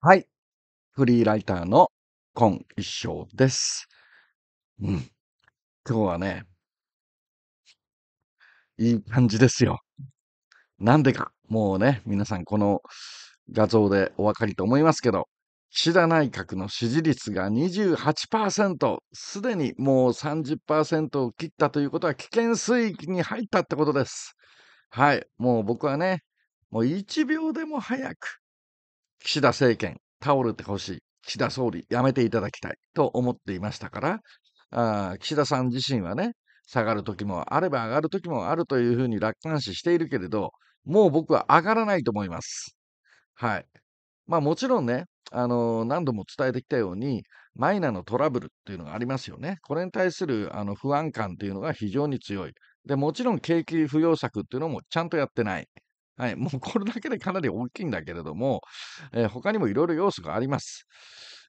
はい。フリーライターの今一生です。うん。今日はねいい感じですよ。なんでか、もうね、皆さんこの画像でお分かりと思いますけど、岸田内閣の支持率が28%、すでにもう30%を切ったということは危険水域に入ったってことです。はい、もう僕はね、もう1秒でも早く岸田政権、倒れてほしい、岸田総理、やめていただきたいと思っていましたから、あ岸田さん自身はね、下がる時もあれば上がる時もあるというふうに楽観視しているけれど、もう僕は上がらないと思います。はい。まあもちろんね、あのー、何度も伝えてきたように、マイナのトラブルっていうのがありますよね。これに対するあの不安感というのが非常に強い。で、もちろん景気不要策っていうのもちゃんとやってない。はい。もうこれだけでかなり大きいんだけれども、えー、他にもいろいろ要素があります。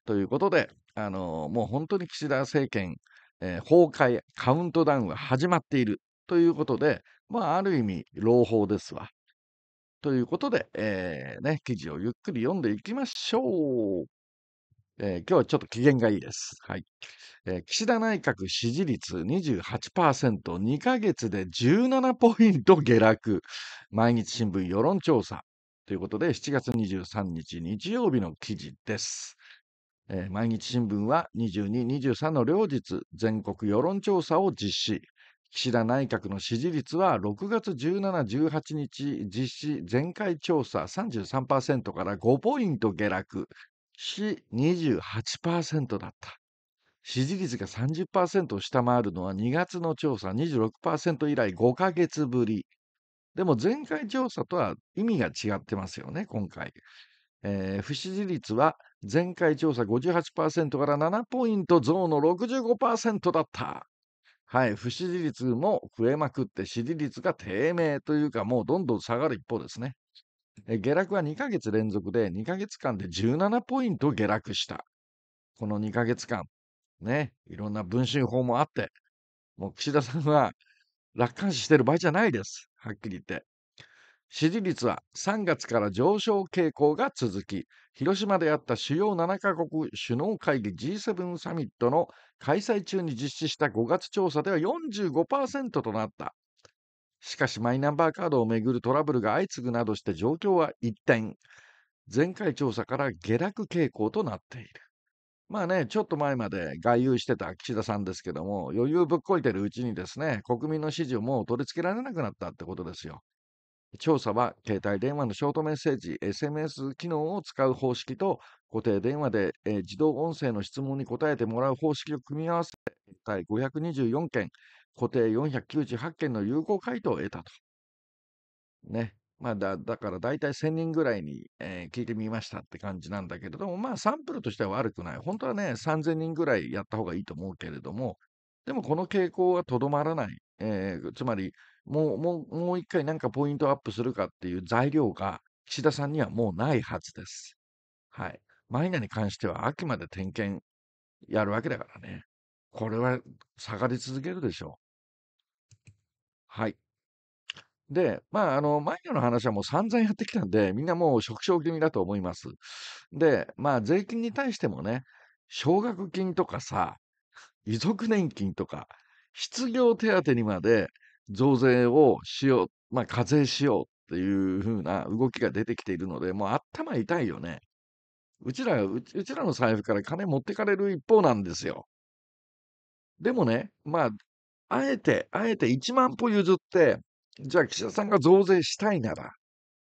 ということで、あのー、もう本当に岸田政権、えー、崩壊、カウントダウンが始まっているということで、まあ、ある意味、朗報ですわ。ということで、えーね、記事をゆっくり読んでいきましょう。えー、今日はちょっと機嫌がいいです。はい。えー、岸田内閣支持率28%、2ヶ月で17ポイント下落。毎日新聞世論調査。ということで、7月23日日曜日の記事です。えー、毎日新聞は22、23の両日、全国世論調査を実施。岸田内閣の支持率は6月17、18日実施前回調査33%から5ポイント下落。し28%だった。支持率が30%を下回るのは2月の調査26%以来5ヶ月ぶり。でも前回調査とは意味が違ってますよね、今回。えー、不支持率は前回調査58%から7ポイント増の65%だった。はい、不支持率も増えまくって支持率が低迷というかもうどんどん下がる一方ですね。下落は2ヶ月連続で2ヶ月間で17ポイント下落した。この2ヶ月間、ね、いろんな分身法もあって、もう岸田さんは楽観視してる場合じゃないです。はっきり言って。支持率は3月から上昇傾向が続き、広島であった主要7カ国首脳会議 G7 サミットの開催中に実施した5月調査では45%となった。しかし、マイナンバーカードをめぐるトラブルが相次ぐなどして状況は一転、前回調査から下落傾向となっている。まあね、ちょっと前まで外遊してた岸田さんですけども、余裕ぶっこいてるうちにですね、国民の支持をもう取り付けられなくなったってことですよ。調査は携帯電話のショートメッセージ、SMS 機能を使う方式と、固定電話で、えー、自動音声の質問に答えてもらう方式を組み合わせ、体524件、固定498件の有効回答を得たと。ね。まあだ、だから大体1000人ぐらいに、えー、聞いてみましたって感じなんだけれども、まあサンプルとしては悪くない。本当はね、3000人ぐらいやった方がいいと思うけれども、でもこの傾向はとどまらない。えー、つまり、もう、もう、もう一回なんかポイントアップするかっていう材料が、岸田さんにはもうないはずです。はい。マイナに関しては秋まで点検やるわけだからね。これは下がり続けるでしょう。はい。で、まあ、あの、前の話はもう散々やってきたんで、みんなもう食傷気味だと思います。で、まあ、税金に対してもね、奨学金とかさ、遺族年金とか、失業手当にまで増税をしよう、まあ、課税しようっていうふうな動きが出てきているので、もう頭痛いよね。うちら、うちらの財布から金持ってかれる一方なんですよ。でもね、まあ、あえて、あえて1万歩譲って、じゃあ岸田さんが増税したいなら、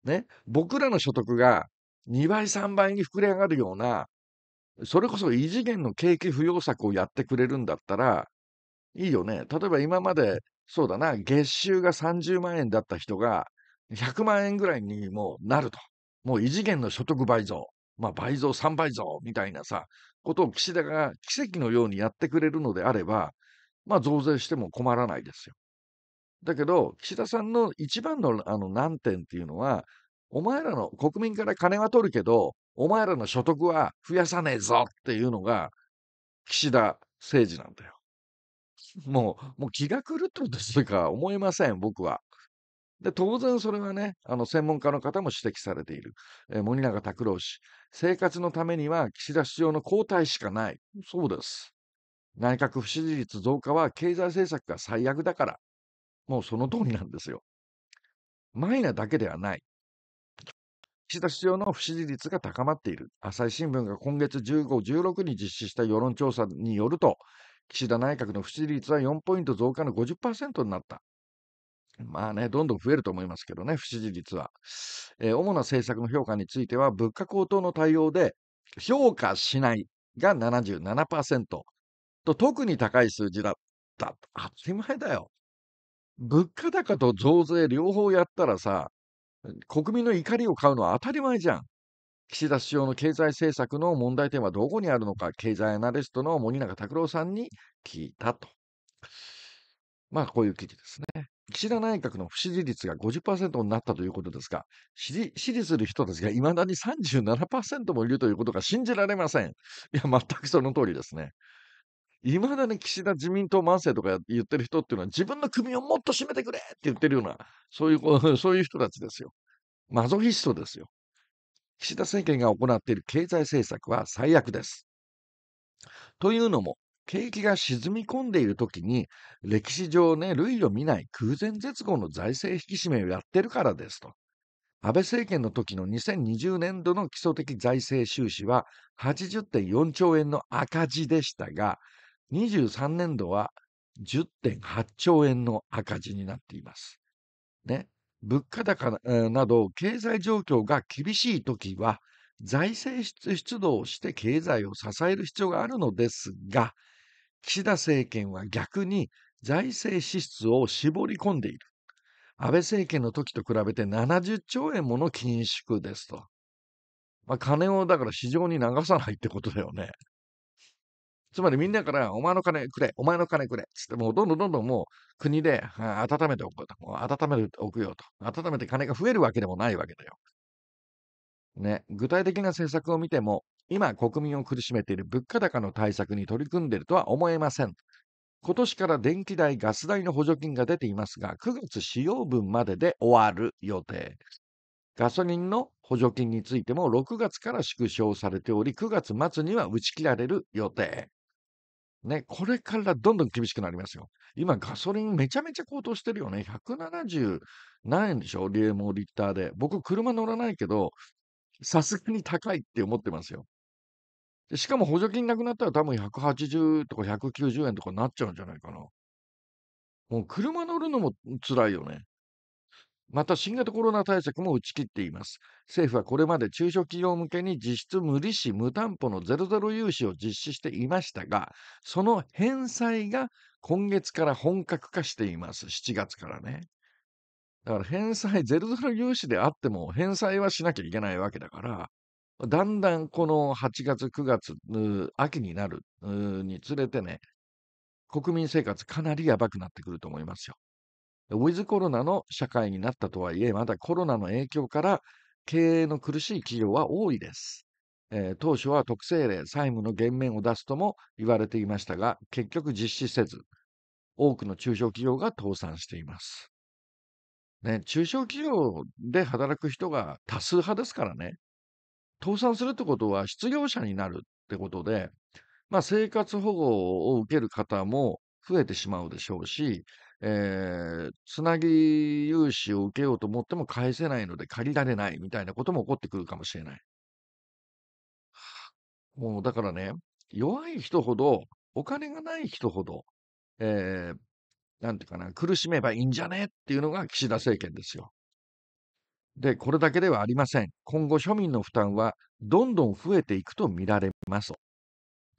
ね、僕らの所得が2倍、3倍に膨れ上がるような、それこそ異次元の景気不要策をやってくれるんだったら、いいよね。例えば今まで、そうだな、月収が30万円だった人が、100万円ぐらいにもなると。もう異次元の所得倍増。まあ、倍増、3倍増みたいなさ、ことを岸田が奇跡のようにやってくれるのであれば、まあ、増税しても困らないですよ。だけど、岸田さんの一番のあの難点っていうのは、お前らの国民から金は取るけど、お前らの所得は増やさねえぞっていうのが、岸田政治なんだよ。もう、もう気が狂ってるとしか思いません、僕は。で、当然それはね、あの、専門家の方も指摘されている。えー、森永卓郎氏。生活のためには岸田首相の交代しかない。そうです。内閣不支持率増加は経済政策が最悪だから。もうその通りなんですよ。マイナだけではない。岸田首相の不支持率が高まっている。朝日新聞が今月15、16に実施した世論調査によると、岸田内閣の不支持率は4ポイント増加の50%になった。まあね、どんどん増えると思いますけどね、不支持率は。えー、主な政策の評価については、物価高騰の対応で、評価しないが77%と、特に高い数字だった。当たり前だよ。物価高と増税両方やったらさ、国民の怒りを買うのは当たり前じゃん。岸田首相の経済政策の問題点はどこにあるのか、経済アナリストの森永卓郎さんに聞いたと。まあ、こういう記事ですね。岸田内閣の不支持率が50%になったということですが、支持する人たちがいまだに37%もいるということが信じられません。いや、全くその通りですね。いまだに岸田自民党万世とか言ってる人っていうのは、自分の首をもっと締めてくれって言ってるような、そういう そういう人たちですよ。マゾヒストですよ。岸田政権が行っている経済政策は最悪です。というのも、景気が沈み込んでいるときに、歴史上ね、類を見ない空前絶後の財政引き締めをやってるからですと。安倍政権の時の2020年度の基礎的財政収支は80.4兆円の赤字でしたが、23年度は10.8兆円の赤字になっています。ね、物価高など経済状況が厳しい時は、財政出動をして経済を支える必要があるのですが、岸田政権は逆に財政支出を絞り込んでいる。安倍政権の時と比べて70兆円もの緊縮ですと。まあ、金をだから市場に流さないってことだよね。つまりみんなから、お前の金くれ、お前の金くれ、つって、もうどんどんどんどんもう国で温めておくと。温めておくよと。温めて金が増えるわけでもないわけだよ。ね、具体的な政策を見ても、今、国民を苦しめている物価高の対策に取り組んでいるとは思えません。今年から電気代、ガス代の補助金が出ていますが、9月使用分までで終わる予定。ガソリンの補助金についても6月から縮小されており、9月末には打ち切られる予定。ね、これからどんどん厳しくなりますよ。今、ガソリンめちゃめちゃ高騰してるよね。170何円でしょリエモリッターで。僕、車乗らないけど、さすがに高いって思ってますよ。でしかも補助金なくなったら多分180とか190円とかなっちゃうんじゃないかな。もう車乗るのも辛いよね。また新型コロナ対策も打ち切っています。政府はこれまで中小企業向けに実質無利子・無担保のゼロゼロ融資を実施していましたが、その返済が今月から本格化しています。7月からね。だから返済、ゼロゼロ融資であっても返済はしなきゃいけないわけだから、だんだんこの8月、9月、秋になるにつれてね、国民生活かなりやばくなってくると思いますよ。ウィズコロナの社会になったとはいえ、まだコロナの影響から経営の苦しい企業は多いです。えー、当初は特性例、債務の減免を出すとも言われていましたが、結局実施せず、多くの中小企業が倒産しています。ね、中小企業で働く人が多数派ですからね、倒産するってことは失業者になるってことで、まあ、生活保護を受ける方も増えてしまうでしょうし、えー、つなぎ融資を受けようと思っても返せないので借りられないみたいなことも起こってくるかもしれない。もうだからね、弱い人ほど、お金がない人ほど、えー、なんていうかな、苦しめばいいんじゃねっていうのが岸田政権ですよ。で、これだけではありません。今後、庶民の負担はどんどん増えていくと見られます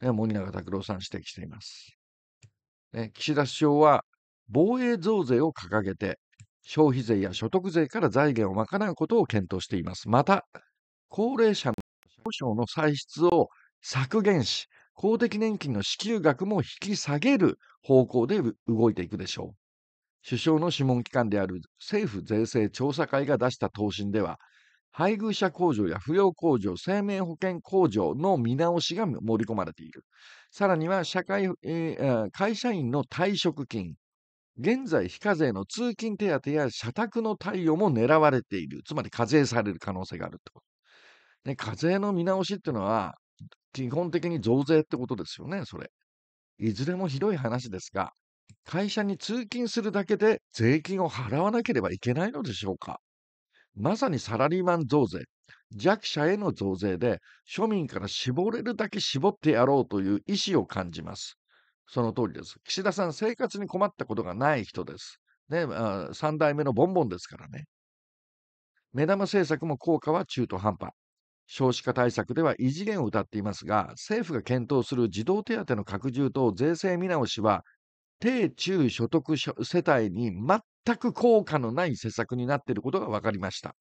と、森永卓郎さん指摘しています。岸田首相は、防衛増税を掲げて、消費税や所得税から財源を賄うことを検討しています。また、高齢者の保障の歳出を削減し、公的年金の支給額も引き下げる方向で動いていくでしょう。首相の諮問機関である政府税制調査会が出した答申では、配偶者控除や扶養控除、生命保険控除の見直しが盛り込まれている。さらには社会、えー、会社員の退職金、現在非課税の通勤手当や社宅の貸与も狙われている。つまり課税される可能性があるってこと。ね、課税の見直しっていうのは、基本的に増税ってことですよね、それ。いずれもひどい話ですが、会社に通勤するだけで税金を払わなければいけないのでしょうかまさにサラリーマン増税、弱者への増税で庶民から絞れるだけ絞ってやろうという意思を感じます。その通りです。岸田さん、生活に困ったことがない人です。ね、3代目のボンボンですからね。目玉政策も効果は中途半端。少子化対策では異次元を謳っていますが、政府が検討する児童手当の拡充と税制見直しは低中所得世帯に全く効果のない施策になっていることが分かりました。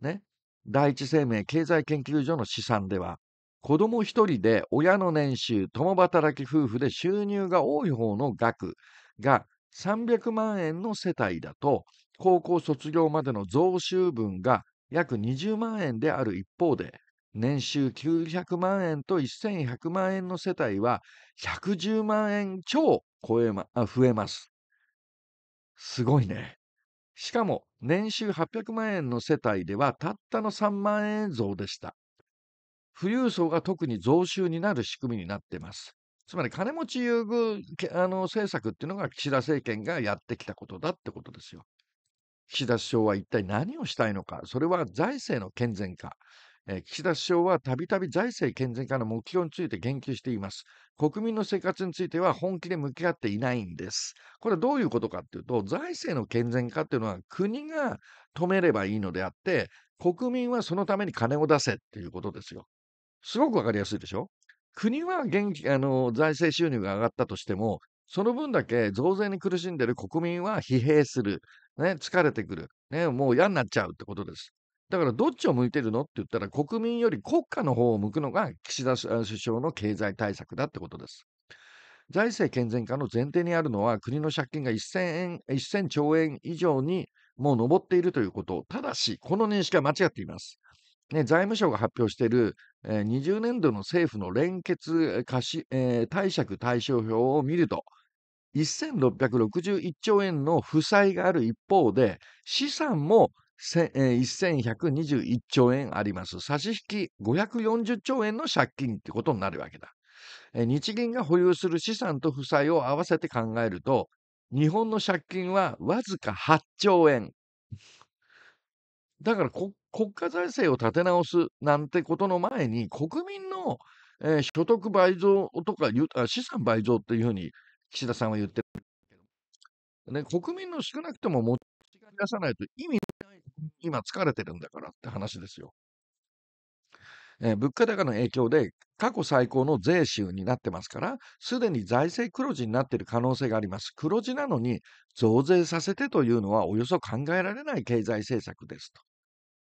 ね。第一生命経済研究所の試算では、子供一人で親の年収、共働き夫婦で収入が多い方の額が300万円の世帯だと、高校卒業までの増収分が約20万円である一方で、年収900万円と1100万円の世帯は110万円超超え、ま、増えます。すごいね。しかも年収800万円の世帯ではたったの3万円増でした。富裕層が特に増収になる仕組みになっています。つまり金持ち優遇あの政策っていうのが岸田政権がやってきたことだってことですよ。岸田首相は一体何をしたいのか、それは財政の健全化、えー、岸田首相はたびたび財政健全化の目標について言及しています。国民の生活については本気で向き合っていないんです。これはどういうことかっていうと、財政の健全化っていうのは国が止めればいいのであって、国民はそのために金を出せっていうことですよ。すごくわかりやすいでしょ国は元気あの財政収入が上がったとしても、その分だけ増税に苦しんでいる国民は疲弊する、ね、疲れてくる、ね、もう嫌になっちゃうってことです。だからどっちを向いてるのって言ったら、国民より国家の方を向くのが岸田首相の経済対策だってことです。財政健全化の前提にあるのは、国の借金が 1000, 円1000兆円以上にもう上っているということ、ただし、この認識は間違っています。ね、財務省が発表している、えー、20年度の政府の連結貸し、えー、貸借対象表を見ると、1661兆円の負債がある一方で、資産も1121兆円あります。差し引き540兆円の借金ってことになるわけだ。日銀が保有する資産と負債を合わせて考えると、日本の借金はわずか8兆円。だから国家財政を立て直すなんてことの前に、国民の、えー、所得倍増とか資産倍増っていうふうに岸田さんは言ってるけど、ね、国民の少なくとも持ち出さないと意味今疲れてるんだからって話ですよ。えー、物価高の影響で過去最高の税収になってますから、すでに財政黒字になっている可能性があります。黒字なのに増税させてというのはおよそ考えられない経済政策ですと。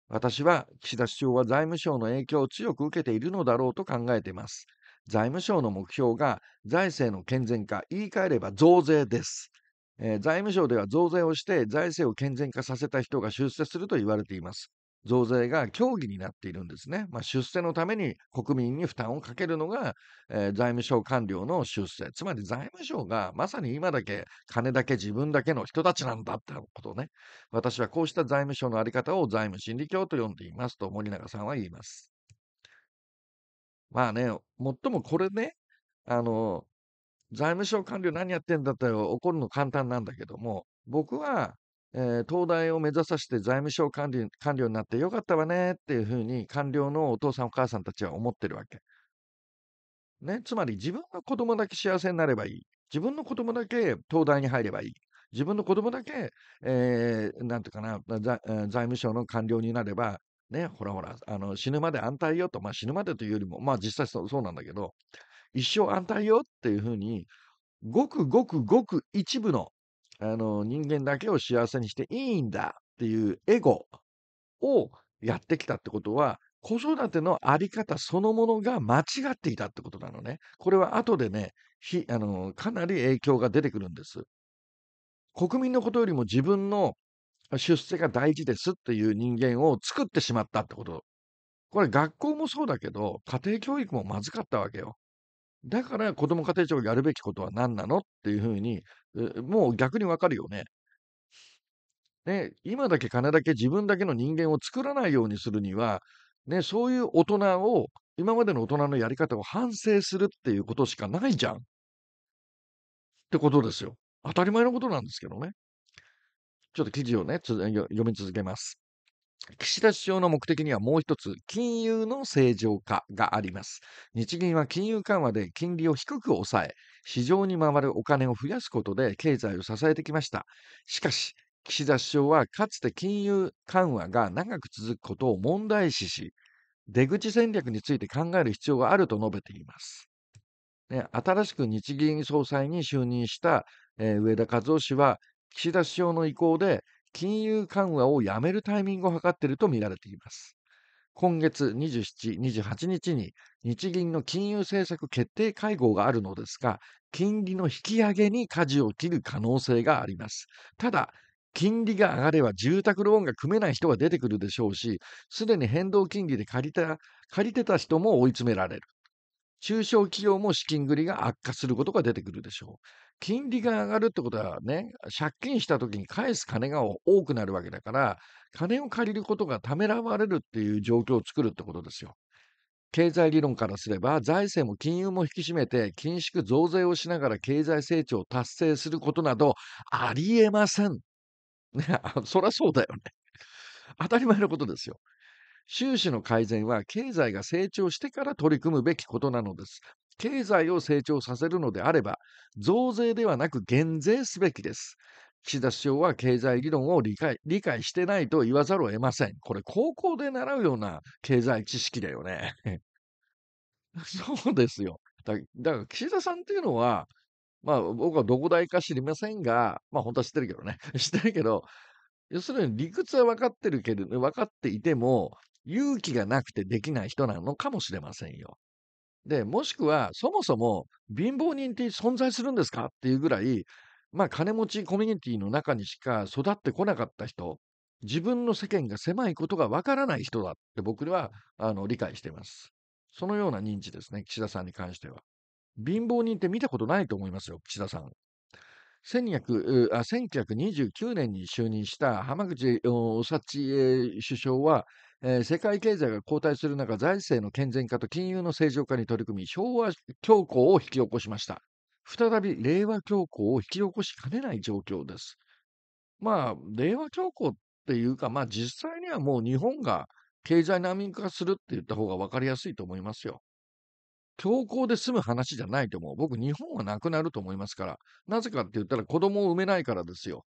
私は岸田首相は財務省の影響を強く受けているのだろうと考えています。財務省の目標が財政の健全化、言い換えれば増税です。えー、財務省では増税をして財政を健全化させた人が出世すると言われています。増税が協議になっているんですね。まあ、出世のために国民に負担をかけるのが、えー、財務省官僚の出世。つまり財務省がまさに今だけ金だけ自分だけの人たちなんだってことをね。私はこうした財務省のあり方を財務心理教と呼んでいますと森永さんは言います。まあね、もっともこれね、あの、財務省官僚何やってんだって怒るの簡単なんだけども、僕は、えー、東大を目指させて財務省官僚官僚になってよかったわねっていうふうに官僚のお父さんお母さんたちは思ってるわけ。ね、つまり自分の子供だけ幸せになればいい。自分の子供だけ東大に入ればいい。自分の子供だけ、えー、なんていうかな財、財務省の官僚になれば、ね、ほらほら、あの死ぬまで安泰よと、まあ、死ぬまでというよりも、まあ実際そうなんだけど、一生安泰よっていうふうに、ごくごくごく一部の、あの、人間だけを幸せにしていいんだっていうエゴをやってきたってことは、子育てのあり方そのものが間違っていたってことなのね。これは後でね、ひあのかなり影響が出てくるんです。国民のことよりも自分の出世が大事ですっていう人間を作ってしまったってこと。これ学校もそうだけど、家庭教育もまずかったわけよ。だから子ども家庭庁がやるべきことは何なのっていうふうに、もう逆にわかるよね。ね、今だけ金だけ自分だけの人間を作らないようにするには、ね、そういう大人を、今までの大人のやり方を反省するっていうことしかないじゃん。ってことですよ。当たり前のことなんですけどね。ちょっと記事をね、読み続けます。岸田首相の目的にはもう一つ、金融の正常化があります。日銀は金融緩和で金利を低く抑え、市場に回るお金を増やすことで経済を支えてきました。しかし、岸田首相はかつて金融緩和が長く続くことを問題視し、出口戦略について考える必要があると述べています。ね、新しく日銀総裁に就任した、えー、上田和夫氏は、岸田首相の意向で金融緩和をやめるタイミングを図っているとみられています。今月27、28日に日銀の金融政策決定会合があるのですが、金利の引き上げに舵を切る可能性があります。ただ、金利が上がれば住宅ローンが組めない人が出てくるでしょうし、すでに変動金利で借りた借りてた人も追い詰められる。中小企業も資金繰りが悪化することが出てくるでしょう。金利が上がるってことはね、借金した時に返す金が多くなるわけだから、金を借りることがためらわれるっていう状況を作るってことですよ。経済理論からすれば、財政も金融も引き締めて、緊縮増税をしながら経済成長を達成することなど、ありえません。ね、そりゃそうだよね。当たり前のことですよ。収支の改善は経済が成長してから取り組むべきことなのです。経済を成長させるのであれば、増税ではなく減税すべきです。岸田首相は経済理論を理解理解してないと言わざるを得ません。これ、高校で習うような経済知識だよね。そうですよ。だだから岸田さんっていうのは、まあ僕はどこ大か知りませんが、まあ本当は知ってるけどね、知ってるけど、要するに理屈は分かってるけれど、分かっていても、勇気がなくてできない人なのかもしれませんよ。で、もしくは、そもそも貧乏人って存在するんですかっていうぐらい、まあ、金持ちコミュニティの中にしか育ってこなかった人、自分の世間が狭いことがわからない人だって僕はあの理解しています。そのような認知ですね、岸田さんに関しては。貧乏人って見たことないと思いますよ、岸田さん。1929年に就任した浜口幸首相は、えー、世界経済が後退する中、財政の健全化と金融の正常化に取り組み、昭和恐慌を引き起こしました。再び令和恐慌を引き起こしかねない状況です。まあ、令和恐慌っていうか、まあ実際にはもう日本が経済難民化するって言った方が分かりやすいと思いますよ。強行で済む話じゃないと思う。僕、日本はなくなると思いますから。なぜかって言ったら子供を産めないからですよ。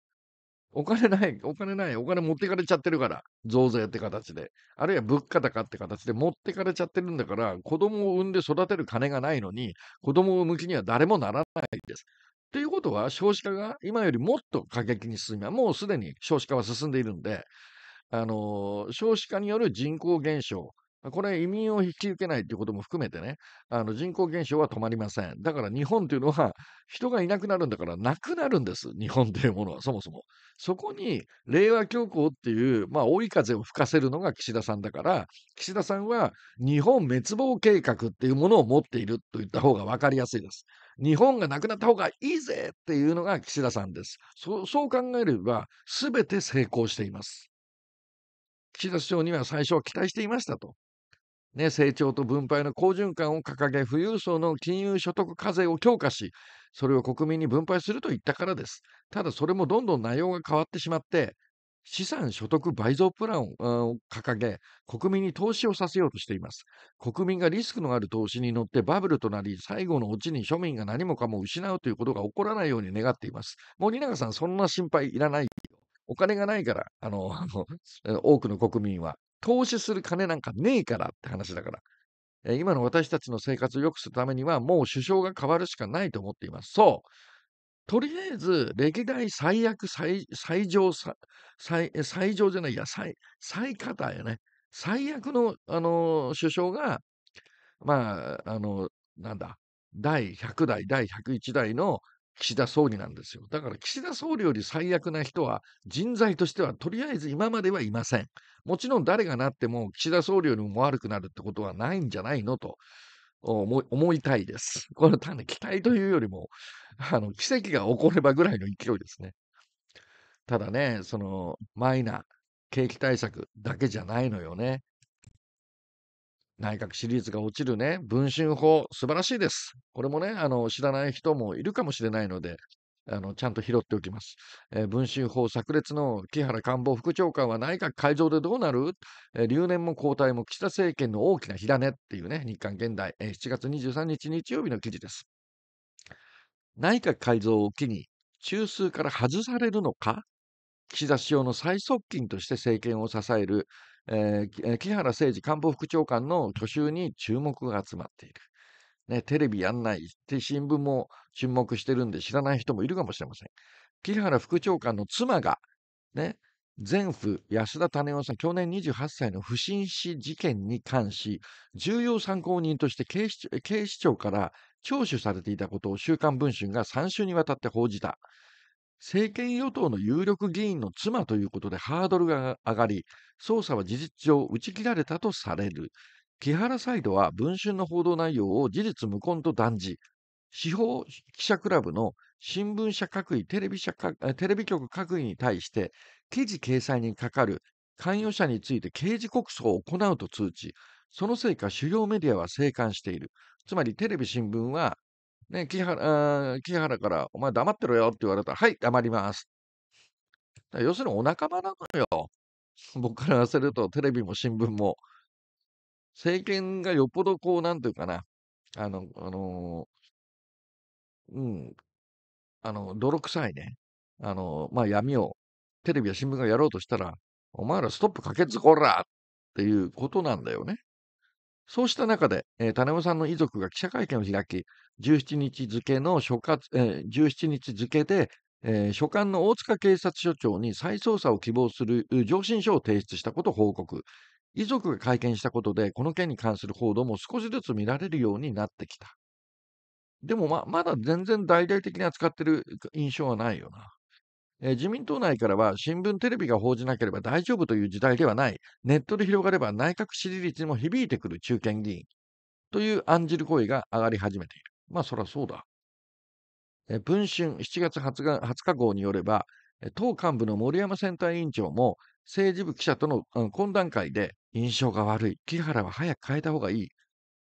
お金ない、お金ない、お金持ってかれちゃってるから、増税って形で。あるいは物価高って形で持ってかれちゃってるんだから、子供を産んで育てる金がないのに、子供を産む気には誰もならないです。ということは、少子化が今よりもっと過激に進みます。もうすでに少子化は進んでいるんで、あの少子化による人口減少、これ、移民を引き受けないということも含めてね、あの人口減少は止まりません。だから日本というのは、人がいなくなるんだから、なくなるんです、日本というものは、そもそも。そこに、令和恐慌っていう、まあ、追い風を吹かせるのが岸田さんだから、岸田さんは、日本滅亡計画っていうものを持っていると言った方が分かりやすいです。日本がなくなった方がいいぜっていうのが岸田さんです。そそう考えれば、すべて成功しています。岸田首相には最初は期待していましたと。ね、成長と分配の好循環を掲げ、富裕層の金融所得課税を強化し、それを国民に分配すると言ったからです。ただ、それもどんどん内容が変わってしまって、資産所得倍増プランを掲げ、国民に投資をさせようとしています。国民がリスクのある投資に乗ってバブルとなり、最後のうちに庶民が何もかも失うということが起こらないように願っています。森永さん、そんな心配いらないよ。お金がないから、あの、あの 多くの国民は。投資する金なんかねえからって話だから。え今の私たちの生活を良くするためには、もう首相が変わるしかないと思っています。そう。とりあえず、歴代最悪、最、最上、最、最上じゃないや、最、最方やね。最悪の、あの首相が、まあ、あのなんだ、第100代、第101代の岸田総理なんですよ。だから岸田総理より最悪な人は人材としてはとりあえず今まではいません。もちろん誰がなっても岸田総理よりも悪くなるってことはないんじゃないのと思いたいです。これは単に期待というよりも、あの、奇跡が起こればぐらいの勢いですね。ただね、その、マイナー、景気対策だけじゃないのよね。内閣支持率が落ちるね、文春法、素晴らしいです。これもね、あの、知らない人もいるかもしれないので、あの、ちゃんと拾っておきます。えー、文春法炸裂の木原官房副長官は内閣改造でどうなる、えー、留年も交代も岸田政権の大きな火種っていうね、日刊現代、えー、7月23日日曜日の記事です。内閣改造を機に中枢から外されるのか岸田首相の最側近として政権を支える、えー、木原誠二官房副長官の去就に注目が集まっている。ね、テレビやんないって新聞も注目してるんで知らない人もいるかもしれません。木原副長官の妻が、ね、前夫、安田種夫さん、去年28歳の不審死事件に関し、重要参考人として警視庁から聴取されていたことを週刊文春が3週にわたって報じた。政権与党の有力議員の妻ということでハードルが上がり、捜査は事実上打ち切られたとされる。木原サイドは文春の報道内容を事実無根と断じ、司法記者クラブの新聞社各位テレビ社、テレビ局各位に対して、記事掲載にかかる関与者について刑事告訴を行うと通知、そのせいか主要メディアは静観している。つまりテレビ新聞はね、木原、木原から、お前黙ってろよって言われたら、はい、黙ります。要するにお仲間なのよ。僕から焦ると、テレビも新聞も。政権がよっぽどこう、なんていうかな、あの、あのー、うん、あの、泥臭いね、あのまあ、闇を、テレビや新聞がやろうとしたら、お前らストップかけずこらっていうことなんだよね。そうした中で、えー、種子さんの遺族が記者会見を開き、17日付の所轄、えー、17日付で、えー、所管の大塚警察署長に再捜査を希望する上申書を提出したことを報告。遺族が会見したことで、この件に関する報道も少しずつ見られるようになってきた。でもま、まだ全然大々的に扱ってる印象はないよな。えー、自民党内からは新聞、テレビが報じなければ大丈夫という時代ではない、ネットで広がれば内閣支持率にも響いてくる中堅議員という案じる声が上がり始めている。まあ、そりゃそうだ。え文春7月 20, 20日号によれば、党幹部の森山選対委員長も政治部記者との懇談会で印象が悪い、木原は早く変えた方がいい、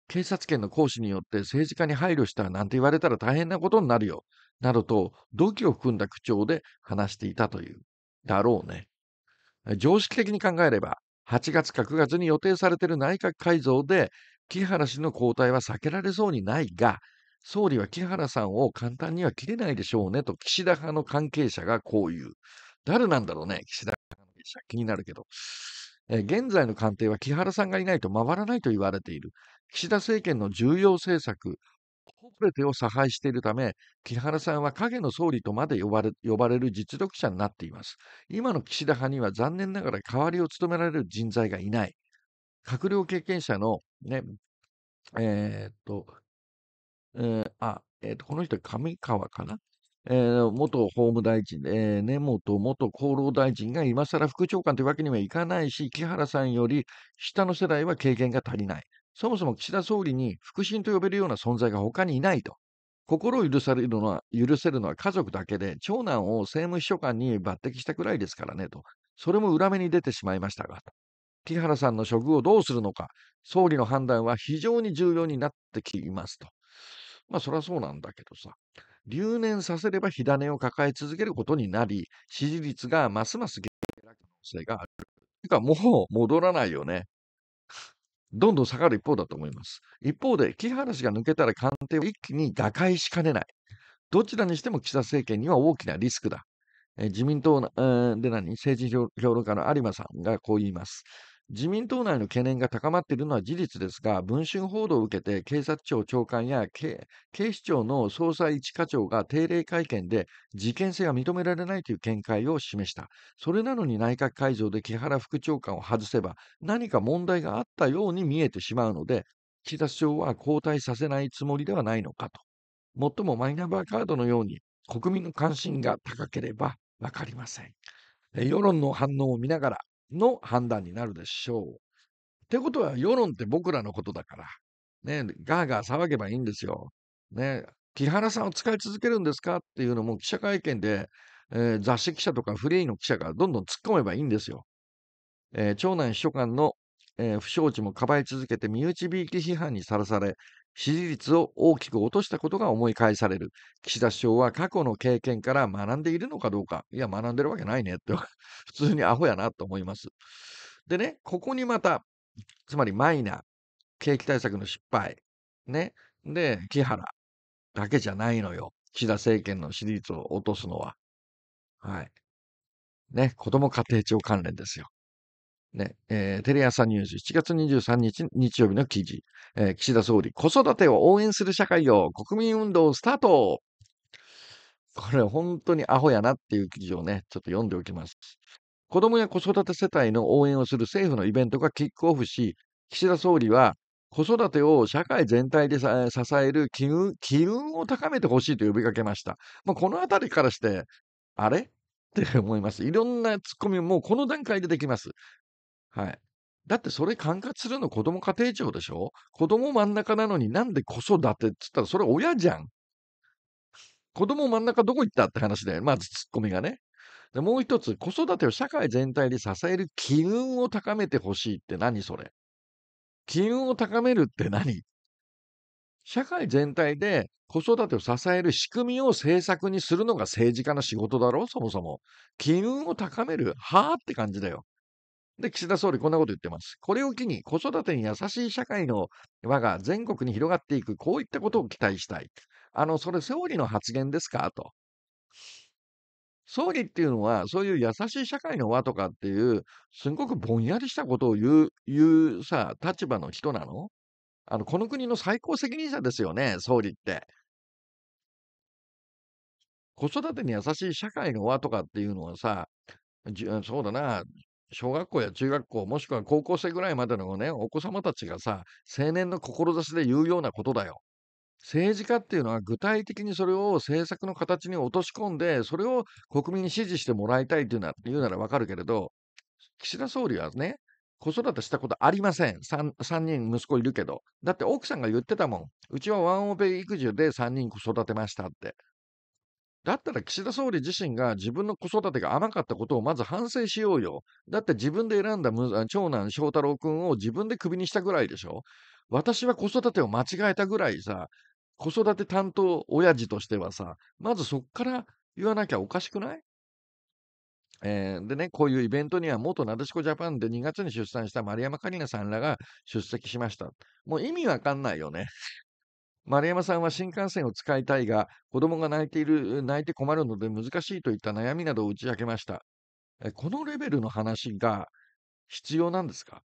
警察権の行使によって政治家に配慮したなんて言われたら大変なことになるよなどと、土器を含んだ口調で話していたという。だろうね。常識的に考えれば、8月か9月に予定されている内閣改造で、木原氏の交代は避けられそうにないが、総理は木原さんを簡単には切れないでしょうねと岸田派の関係者がこう言う。誰なんだろうね、岸田関係者。気になるけど。え現在の官邸は木原さんがいないと回らないと言われている。岸田政権の重要政策、ほぼポてを差配しているため、木原さんは影の総理とまで呼ばれ呼ばれる実力者になっています。今の岸田派には残念ながら代わりを務められる人材がいない。閣僚経験者の、ね、えー、っと、えー、あ、えー、っと、この人、上川かなえー、元法務大臣、えー、根本元厚労大臣が今更副長官というわけにはいかないし、木原さんより下の世代は経験が足りない。そもそも岸田総理に腹心と呼べるような存在が他にいないと。心を許されるのは、許せるのは家族だけで、長男を政務秘書官に抜擢したくらいですからねと。それも裏目に出てしまいましたが、と。木原さんの処遇をどうするのか、総理の判断は非常に重要になってきますと。まあ、そりゃそうなんだけどさ。留年させれば火種を抱え続けることになり、支持率がますます減落な可能性がある。てか、もう戻らないよね。どんどん下がる一方だと思います。一方で、木原氏が抜けたら官邸を一気に打開しかねない。どちらにしても岸田政権には大きなリスクだ。え自民党で何政治評論家の有馬さんがこう言います。自民党内の懸念が高まっているのは事実ですが、文春報道を受けて警察庁長官や警視庁の捜査一課長が定例会見で事件性が認められないという見解を示した。それなのに内閣改造で木原副長官を外せば何か問題があったように見えてしまうので、岸田首相は交代させないつもりではないのかと。もっともマイナンバーカードのように国民の関心が高ければわかりません。世論の反応を見ながらの判断になるでしょう。ってことは、世論って僕らのことだから。ね、ガーガー騒げばいいんですよ。ね、木原さんを使い続けるんですかっていうのも記者会見で、えー、雑誌記者とかフリーの記者がどんどん突っ込めばいいんですよ。えー、長男秘書官のえー、不祥事もかばい続けて身内びいき批判にさらされ、支持率を大きく落としたことが思い返される。岸田首相は過去の経験から学んでいるのかどうか。いや、学んでるわけないねって、普通にアホやなと思います。でね、ここにまた、つまりマイナー、景気対策の失敗、ね、で、木原だけじゃないのよ。岸田政権の支持率を落とすのは。はい。ね、子供家庭庁関連ですよ。ね、えー、テレ朝ニュース7月23日日曜日の記事、えー、岸田総理、子育てを応援する社会を国民運動スタートこれ本当にアホやなっていう記事をね、ちょっと読んでおきます。子供や子育て世帯の応援をする政府のイベントがキックオフし、岸田総理は、子育てを社会全体で支える機運機運を高めてほしいと呼びかけました。まあ、このあたりからして、あれって思います。いろんなツッコミもこの段階でできます。はい。だってそれ管轄するの子供家庭庁でしょ子供真ん中なのになんで子育てっつったらそれ親じゃん。子供真ん中どこ行ったって話だよ。まずツッコミがね。でもう一つ、子育てを社会全体で支える機運を高めてほしいって何それ機運を高めるって何社会全体で子育てを支える仕組みを政策にするのが政治家の仕事だろそもそも。機運を高めるはあって感じだよ。で、岸田総理、こんなこと言ってます。これを機に、子育てに優しい社会の輪が全国に広がっていく、こういったことを期待したい。あの、それ、総理の発言ですかと。総理っていうのは、そういう優しい社会の輪とかっていう、すごくぼんやりしたことを言う、言うさ、立場の人なのあの、この国の最高責任者ですよね、総理って。子育てに優しい社会の輪とかっていうのはさ、そうだな、小学校や中学校、もしくは高校生ぐらいまでのね、お子様たちがさ、青年の志で言うようなことだよ。政治家っていうのは具体的にそれを政策の形に落とし込んで、それを国民に支持してもらいたいというな言うならわかるけれど、岸田総理はね、子育てしたことありません3。3人息子いるけど。だって奥さんが言ってたもん。うちはワンオペ育児で3人子育てましたって。だったら岸田総理自身が自分の子育てが甘かったことをまず反省しようよ。だって自分で選んだ長男翔太郎君を自分でクビにしたぐらいでしょ。私は子育てを間違えたぐらいさ、子育て担当親父としてはさ、まずそこから言わなきゃおかしくないえー、でね、こういうイベントには元なでしこジャパンで2月に出産した丸山桂里奈さんらが出席しました。もう意味わかんないよね。丸山さんは新幹線を使いたいが、子供が泣いている、泣いて困るので難しいといった悩みなどを打ち明けました。このレベルの話が必要なんですか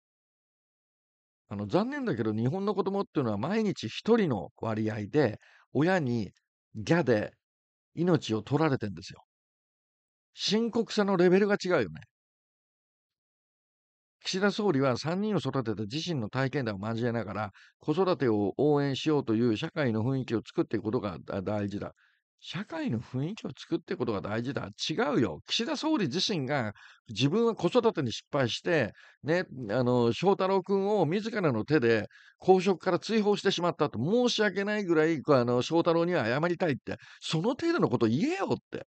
あの残念だけど、日本の子供っていうのは毎日一人の割合で、親にギャで命を取られてんですよ。深刻さのレベルが違うよね。岸田総理は3人を育てた自身の体験談を交えながら、子育てを応援しようという社会の雰囲気を作っていくことが大事だ。社会の雰囲気を作っていくことが大事だ。違うよ。岸田総理自身が自分は子育てに失敗して、ね、あの、翔太郎君を自らの手で公職から追放してしまったと申し訳ないぐらい、あの、翔太郎には謝りたいって、その程度のこと言えよって。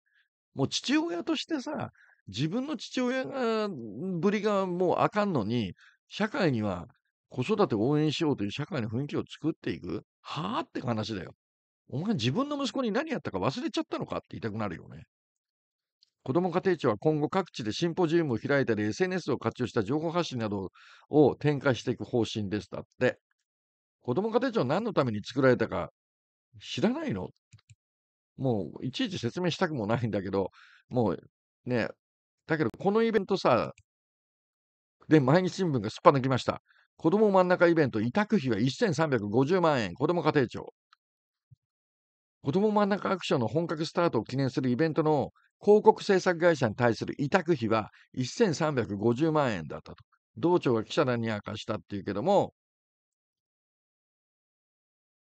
もう父親としてさ、自分の父親が、ぶりがもうあかんのに、社会には子育てを応援しようという社会の雰囲気を作っていくはあって話だよ。お前自分の息子に何やったか忘れちゃったのかって言いたくなるよね。子ども家庭庁は今後各地でシンポジウムを開いたり、SNS を活用した情報発信などを展開していく方針です。だって。子ども家庭庁何のために作られたか知らないのもういちいち説明したくもないんだけど、もうね、だけど、このイベントさ、で、毎日新聞がすっぱ抜きました。子ども真ん中イベント、委託費は1350万円、子ども家庭庁。子ども真ん中アクションの本格スタートを記念するイベントの広告制作会社に対する委託費は1350万円だったと。道庁が記者団に明かしたっていうけども、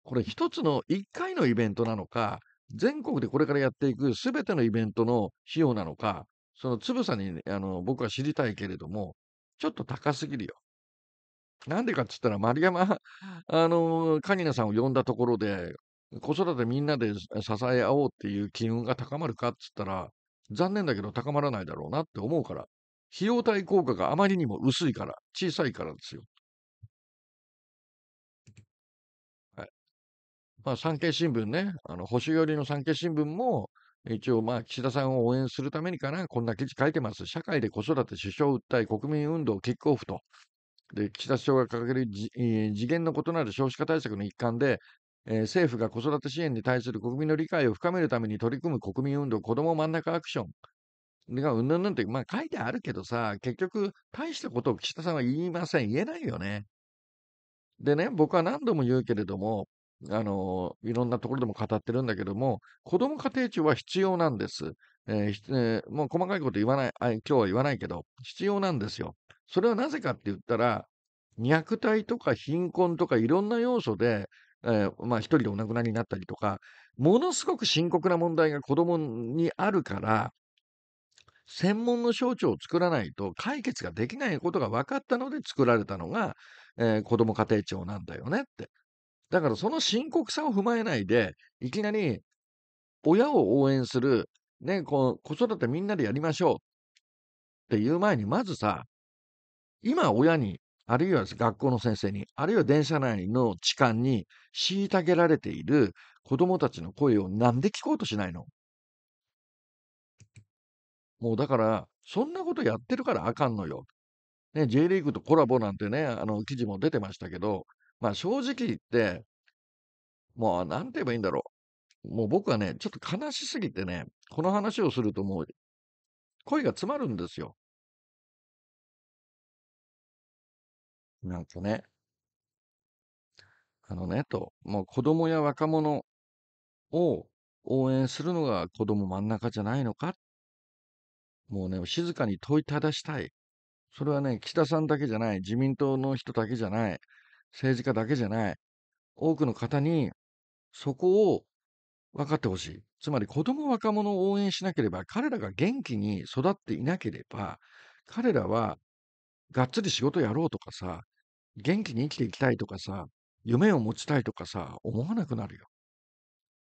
これ一つの1回のイベントなのか、全国でこれからやっていくすべてのイベントの費用なのか、そのつぶさに、ね、あの僕は知りたいけれども、ちょっと高すぎるよ。なんでかっつったら、丸山、あの、カニナさんを呼んだところで、子育てみんなで支え合おうっていう機運が高まるかっつったら、残念だけど高まらないだろうなって思うから、費用対効果があまりにも薄いから、小さいからですよ。はい。まあ、産経新聞ね、あの、保守寄りの産経新聞も、一応、まあ、岸田さんを応援するためにかな、こんな記事書いてます。社会で子育て、首相訴え、国民運動、キックオフと。で、岸田首相が掲げるえー、次元の異なる少子化対策の一環で、えー、政府が子育て支援に対する国民の理解を深めるために取り組む国民運動、子ども真ん中アクション。がうんぬんぬんって、まあ、書いてあるけどさ、結局、大したことを岸田さんは言いません。言えないよね。でね、僕は何度も言うけれども、あの、いろんなところでも語ってるんだけども、子ども家庭庁は必要なんです。えー、えー、もう細かいこと言わない今日は言わないけど、必要なんですよ。それはなぜかって言ったら、虐待とか貧困とかいろんな要素で、えー、まあ一人でお亡くなりになったりとか、ものすごく深刻な問題が子供にあるから、専門の省庁を作らないと解決ができないことが分かったので作られたのが、えー、子ども家庭庁なんだよねって。だからその深刻さを踏まえないで、いきなり親を応援する、ね、こ子育てみんなでやりましょうっていう前に、まずさ、今親に、あるいは学校の先生に、あるいは電車内の痴漢に虐げられている子供たちの声をなんで聞こうとしないのもうだから、そんなことやってるからあかんのよ。ね、J リーグとコラボなんてね、あの記事も出てましたけど、まあ、正直言って、もうなんて言えばいいんだろう。もう僕はね、ちょっと悲しすぎてね、この話をするともう、声が詰まるんですよ。なんかね、あのね、と、もう子供や若者を応援するのが子供真ん中じゃないのか。もうね、静かに問いただしたい。それはね、岸田さんだけじゃない、自民党の人だけじゃない。政治家だけじゃない。多くの方にそこを分かってほしい。つまり子供若者を応援しなければ、彼らが元気に育っていなければ、彼らはがっつり仕事やろうとかさ、元気に生きていきたいとかさ、夢を持ちたいとかさ、思わなくなるよ。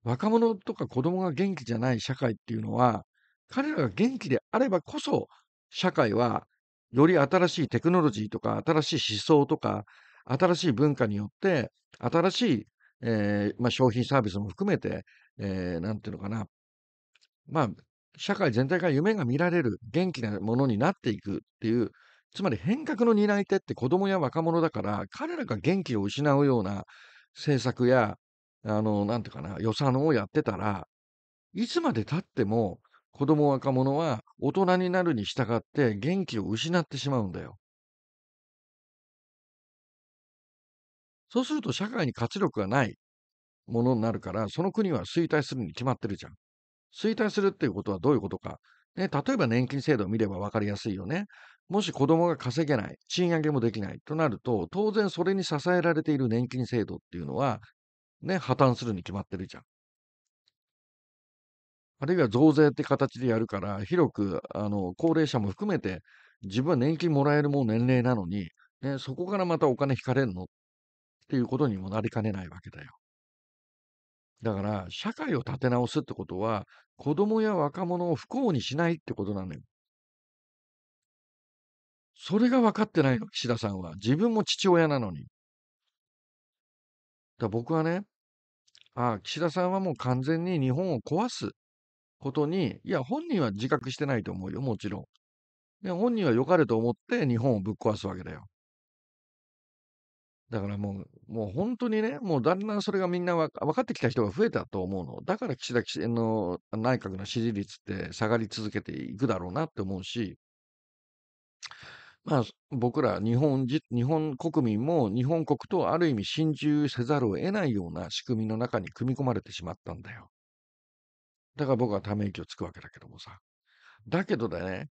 若者とか子供が元気じゃない社会っていうのは、彼らが元気であればこそ、社会はより新しいテクノロジーとか、新しい思想とか、新しい文化によって、新しい、えーまあ、商品サービスも含めて、えー、なんていうのかな、まあ、社会全体から夢が見られる、元気なものになっていくっていう、つまり変革の担い手って子供や若者だから、彼らが元気を失うような政策や、あの、なんていうかな、予算をやってたら、いつまでたっても子供若者は大人になるに従って元気を失ってしまうんだよ。そうすると社会に活力がないものになるから、その国は衰退するに決まってるじゃん。衰退するっていうことはどういうことか。ね、例えば年金制度を見れば分かりやすいよね。もし子供が稼げない、賃上げもできないとなると、当然それに支えられている年金制度っていうのは、ね、破綻するに決まってるじゃん。あるいは増税って形でやるから、広くあの高齢者も含めて、自分は年金もらえるもう年齢なのに、ね、そこからまたお金引かれるのっっていうことにもなりかねないわけだよ。だから、社会を立て直すってことは、子供や若者を不幸にしないってことなのよ。それが分かってないの、岸田さんは。自分も父親なのに。だ僕はね、ああ、岸田さんはもう完全に日本を壊すことに、いや、本人は自覚してないと思うよ、もちろん。で本人は良かれと思って日本をぶっ壊すわけだよ。だからもう、もう本当にね、もうだんだんそれがみんなわ分かってきた人が増えたと思うの。だから岸田岸の内閣の支持率って下がり続けていくだろうなって思うし、まあ、僕ら日本日本国民も日本国とある意味心中せざるを得ないような仕組みの中に組み込まれてしまったんだよ。だから僕はため息をつくわけだけどもさ。だけどだね、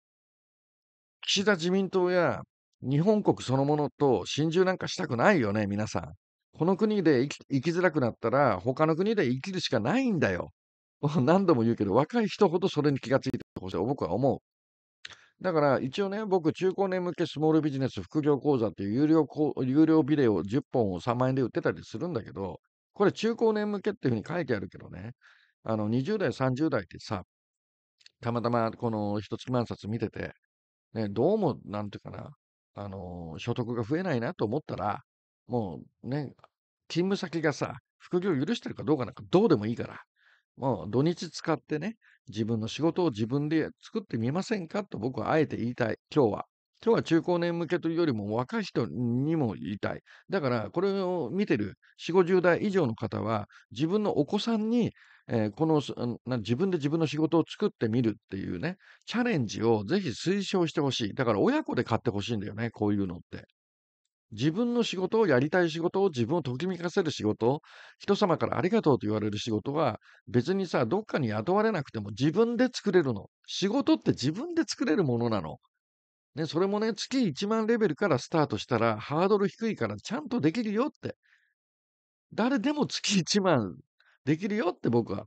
岸田自民党や日本国そのものと心中なんかしたくないよね、皆さん。この国で生き生きづらくなったら、他の国で生きるしかないんだよ。何度も言うけど、若い人ほどそれに気がついてほしいと僕は思う。だから一応ね、僕、中高年向けスモールビジネス副業講座っていう有料有料ビデオ10本を3万円で売ってたりするんだけど、これ中高年向けっていうふうに書いてあるけどね、あの20代、30代ってさ、たまたまこの一月万冊見てて、ね、どうも、なんていうかな、あの、所得が増えないなと思ったら、もうね、勤務先がさ、副業許してるかどうかなんかどうでもいいから、もう土日使ってね、自分の仕事を自分で作ってみませんかと僕はあえて言いたい、今日は。今日は中高年向けというよりも若い人にも言いたい。だから、これを見てる4、50代以上の方は、自分のお子さんにえー、この自分で自分の仕事を作ってみるっていうね、チャレンジをぜひ推奨してほしい。だから親子で買ってほしいんだよね、こういうのって。自分の仕事をやりたい仕事を自分をときめかせる仕事、人様からありがとうと言われる仕事は、別にさ、どっかに雇われなくても自分で作れるの。仕事って自分で作れるものなの。ね、それもね、月1万レベルからスタートしたら、ハードル低いからちゃんとできるよって。誰でも月1万できるよって僕は。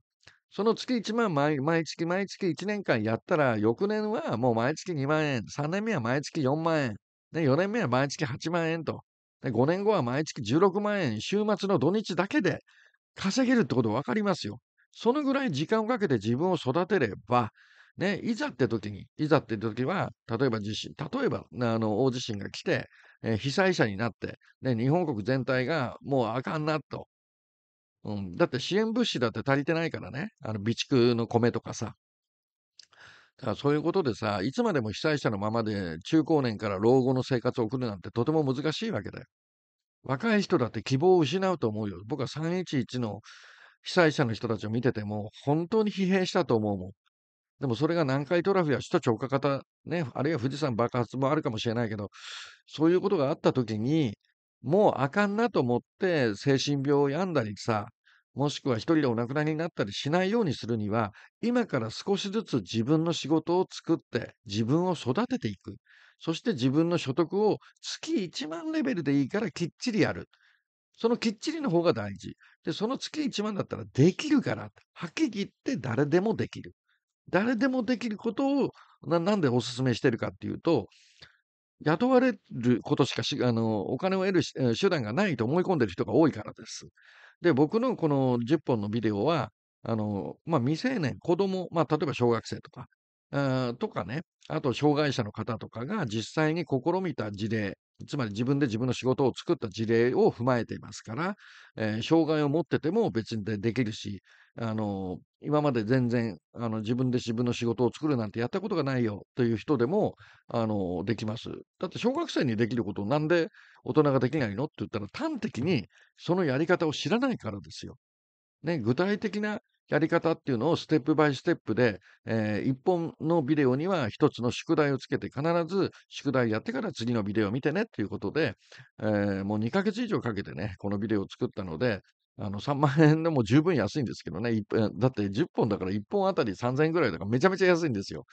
その月1万毎、毎月毎月1年間やったら、翌年はもう毎月2万円、3年目は毎月4万円、ね、4年目は毎月8万円と、ね、5年後は毎月16万円、週末の土日だけで稼げるってこと分かりますよ。そのぐらい時間をかけて自分を育てれば、ね、いざって時に、いざって時は、例えば地震、例えばあの大地震が来て、えー、被災者になって、ね、日本国全体がもうあかんなと、うん、だって支援物資だって足りてないからね、あの備蓄の米とかさ。だからそういうことでさ、いつまでも被災者のままで中高年から老後の生活を送るなんてとても難しいわけだよ。若い人だって希望を失うと思うよ。僕は311の被災者の人たちを見てても、本当に疲弊したと思うもん。でもそれが南海トラフや首都直下型、ね、あるいは富士山爆発もあるかもしれないけど、そういうことがあったときに、もうあかんなと思って精神病を病んだりさ、もしくは一人でお亡くなりになったりしないようにするには、今から少しずつ自分の仕事を作って、自分を育てていく。そして自分の所得を月1万レベルでいいからきっちりやる。そのきっちりの方が大事。で、その月1万だったらできるから。はっきり言って誰でもできる。誰でもできることをな、なんでお勧めしてるかっていうと、雇われることしかし、あの、お金を得る手段がないと思い込んでる人が多いからです。で、僕のこの10本のビデオは、あの、まあ、未成年、子供、まあ、例えば小学生とか、あとかね、あと障害者の方とかが実際に試みた事例、つまり自分で自分の仕事を作った事例を踏まえていますから、えー障害を持ってても別にできるし、あの今まで全然あの自分で自分の仕事を作るなんてやったことがないよという人でもあのできます。だって小学生にできることをなんで大人ができないのって言ったら端的にそのやり方を知らないからですよ。ね、具体的なやり方っていうのをステップバイステップで、えー、1本のビデオには1つの宿題をつけて、必ず宿題やってから次のビデオ見てねっていうことで、えー、もう2ヶ月以上かけてね、このビデオを作ったので、あの3万円でも十分安いんですけどね、だって10本だから1本あたり3000円ぐらいだからめちゃめちゃ安いんですよ。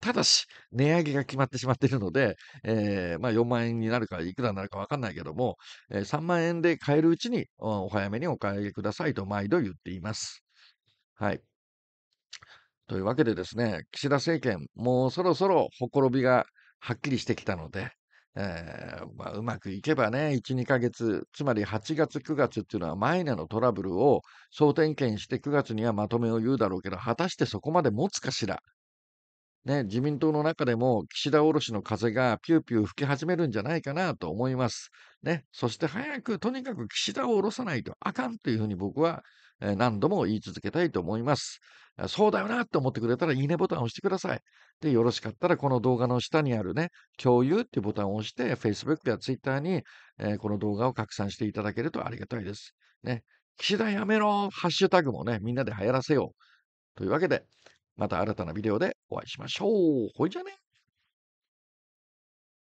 ただし、値上げが決まってしまっているので、えー、まあ、4万円になるか、いくらになるか分かんないけども、えー、3万円で買えるうちにお早めにお買い上げくださいと毎度言っています。はい。というわけでですね、岸田政権、もうそろそろほころびがはっきりしてきたので、えーまあ、うまくいけばね、1、2ヶ月、つまり8月、9月っていうのはマイナのトラブルを総点検して9月にはまとめを言うだろうけど、果たしてそこまで持つかしらね、自民党の中でも岸田おろしの風がピューピュー吹き始めるんじゃないかなと思います。ね、そして早くとにかく岸田を下ろさないとあかんというふうに僕は何度も言い続けたいと思います。そうだよなと思ってくれたらいいねボタンを押してください。で、よろしかったらこの動画の下にあるね、共有っていうボタンを押して Facebook や Twitter に、えー、この動画を拡散していただけるとありがたいです。ね、岸田やめろハッシュタグもね、みんなで流行らせよう。というわけで、また新たなビデオでお会いしましょう。ほいじゃね。